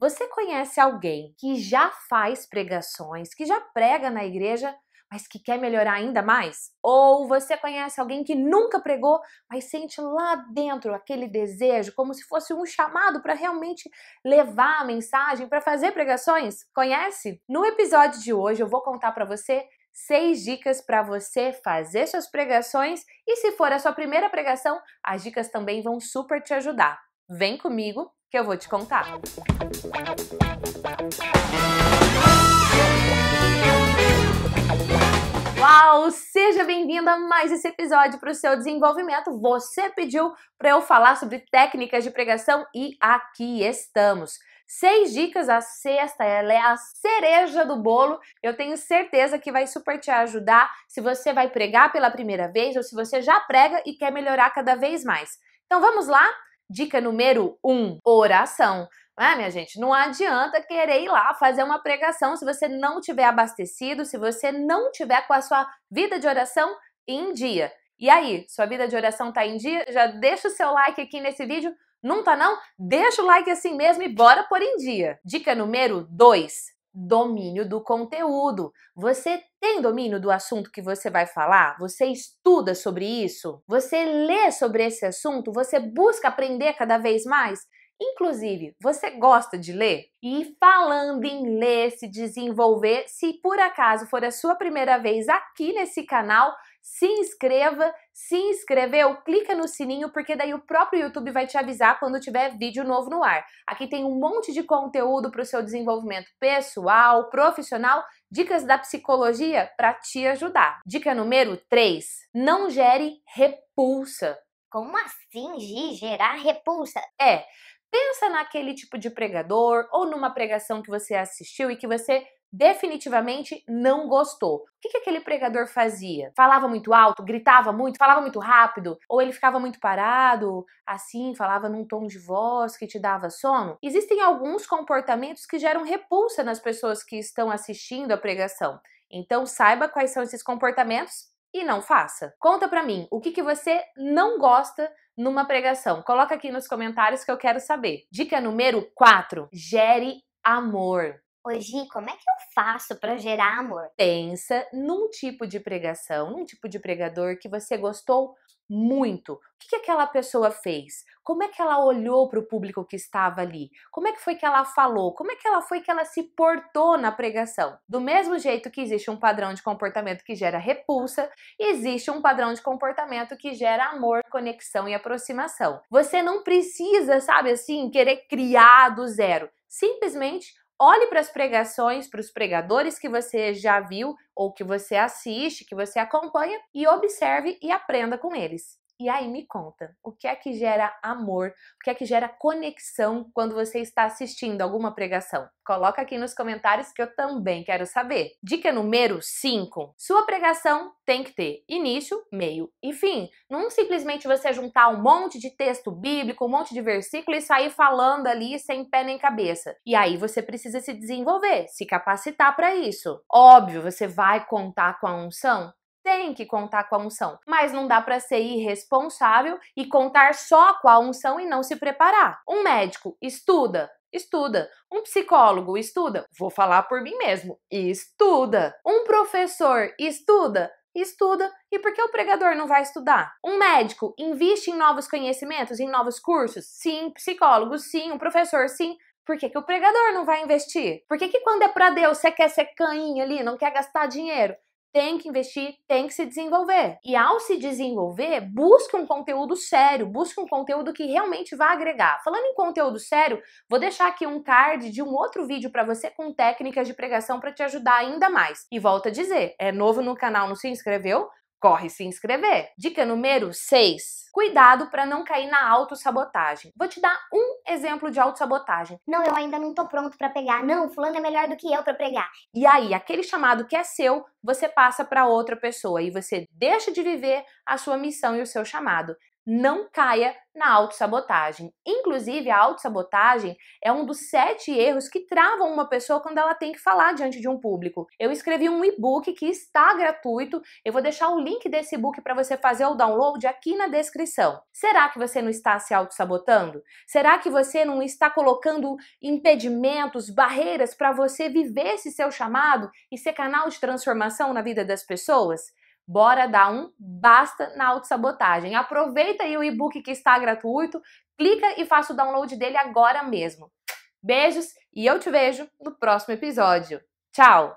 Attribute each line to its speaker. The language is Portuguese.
Speaker 1: Você conhece alguém que já faz pregações, que já prega na igreja, mas que quer melhorar ainda mais? Ou você conhece alguém que nunca pregou, mas sente lá dentro aquele desejo, como se fosse um chamado para realmente levar a mensagem, para fazer pregações? Conhece? No episódio de hoje eu vou contar para você seis dicas para você fazer suas pregações e se for a sua primeira pregação, as dicas também vão super te ajudar. Vem comigo que eu vou te contar. Uau! Seja bem-vinda a mais esse episódio para o seu desenvolvimento. Você pediu para eu falar sobre técnicas de pregação e aqui estamos. Seis dicas, a sexta, ela é a cereja do bolo. Eu tenho certeza que vai super te ajudar se você vai pregar pela primeira vez ou se você já prega e quer melhorar cada vez mais. Então vamos lá? Dica número 1: um, oração. Ah, minha gente, não adianta querer ir lá fazer uma pregação se você não tiver abastecido, se você não tiver com a sua vida de oração em dia. E aí, sua vida de oração tá em dia? Já deixa o seu like aqui nesse vídeo. Não tá não? Deixa o like assim mesmo e bora por em dia. Dica número 2: domínio do conteúdo. Você tem domínio do assunto que você vai falar? Você estuda sobre isso? Você lê sobre esse assunto? Você busca aprender cada vez mais? Inclusive, você gosta de ler? E falando em ler, se desenvolver, se por acaso for a sua primeira vez aqui nesse canal, se inscreva, se inscreveu, clica no sininho, porque daí o próprio YouTube vai te avisar quando tiver vídeo novo no ar. Aqui tem um monte de conteúdo para o seu desenvolvimento pessoal, profissional, dicas da psicologia para te ajudar. Dica número 3: não gere repulsa. Como assim, Gi? Gerar repulsa? É. Pensa naquele tipo de pregador ou numa pregação que você assistiu e que você definitivamente não gostou. O que, que aquele pregador fazia? Falava muito alto, gritava muito, falava muito rápido, ou ele ficava muito parado, assim, falava num tom de voz que te dava sono? Existem alguns comportamentos que geram repulsa nas pessoas que estão assistindo a pregação. Então saiba quais são esses comportamentos e não faça. Conta pra mim, o que, que você não gosta numa pregação? Coloca aqui nos comentários que eu quero saber. Dica número 4: gere amor como é que eu faço para gerar amor? Pensa num tipo de pregação, num tipo de pregador que você gostou muito. O que, que aquela pessoa fez? Como é que ela olhou para o público que estava ali? Como é que foi que ela falou? Como é que ela foi que ela se portou na pregação? Do mesmo jeito que existe um padrão de comportamento que gera repulsa, existe um padrão de comportamento que gera amor, conexão e aproximação. Você não precisa, sabe assim, querer criar do zero. Simplesmente Olhe para as pregações, para os pregadores que você já viu ou que você assiste, que você acompanha e observe e aprenda com eles. E aí me conta, o que é que gera amor? O que é que gera conexão quando você está assistindo alguma pregação? Coloca aqui nos comentários que eu também quero saber. Dica número 5. Sua pregação tem que ter início, meio e fim. Não simplesmente você juntar um monte de texto bíblico, um monte de versículo e sair falando ali sem pé nem cabeça. E aí você precisa se desenvolver, se capacitar para isso. Óbvio, você vai contar com a unção? tem que contar com a unção, mas não dá para ser irresponsável e contar só com a unção e não se preparar. Um médico estuda, estuda. Um psicólogo estuda, vou falar por mim mesmo, estuda. Um professor estuda, estuda. E por que o pregador não vai estudar? Um médico investe em novos conhecimentos, em novos cursos? Sim. Psicólogo, sim. Um professor, sim. Por que, que o pregador não vai investir? Por que, que quando é para Deus você quer ser cainho ali, não quer gastar dinheiro? tem que investir, tem que se desenvolver. E ao se desenvolver, busque um conteúdo sério, busque um conteúdo que realmente vá agregar. Falando em conteúdo sério, vou deixar aqui um card de um outro vídeo para você com técnicas de pregação para te ajudar ainda mais. E volta a dizer, é novo no canal, não se inscreveu? corre se inscrever. Dica número 6. Cuidado para não cair na autossabotagem. Vou te dar um exemplo de autossabotagem. Não, eu ainda não tô pronto para pegar. Não, fulano é melhor do que eu para pregar. E aí, aquele chamado que é seu, você passa para outra pessoa e você deixa de viver a sua missão e o seu chamado não caia na autossabotagem. Inclusive, a autossabotagem é um dos sete erros que travam uma pessoa quando ela tem que falar diante de um público. Eu escrevi um e-book que está gratuito, eu vou deixar o link desse e-book para você fazer o download aqui na descrição. Será que você não está se autossabotando? Será que você não está colocando impedimentos, barreiras para você viver esse seu chamado e ser canal de transformação na vida das pessoas? bora dar um basta na autossabotagem. Aproveita aí o e-book que está gratuito, clica e faça o download dele agora mesmo. Beijos e eu te vejo no próximo episódio. Tchau!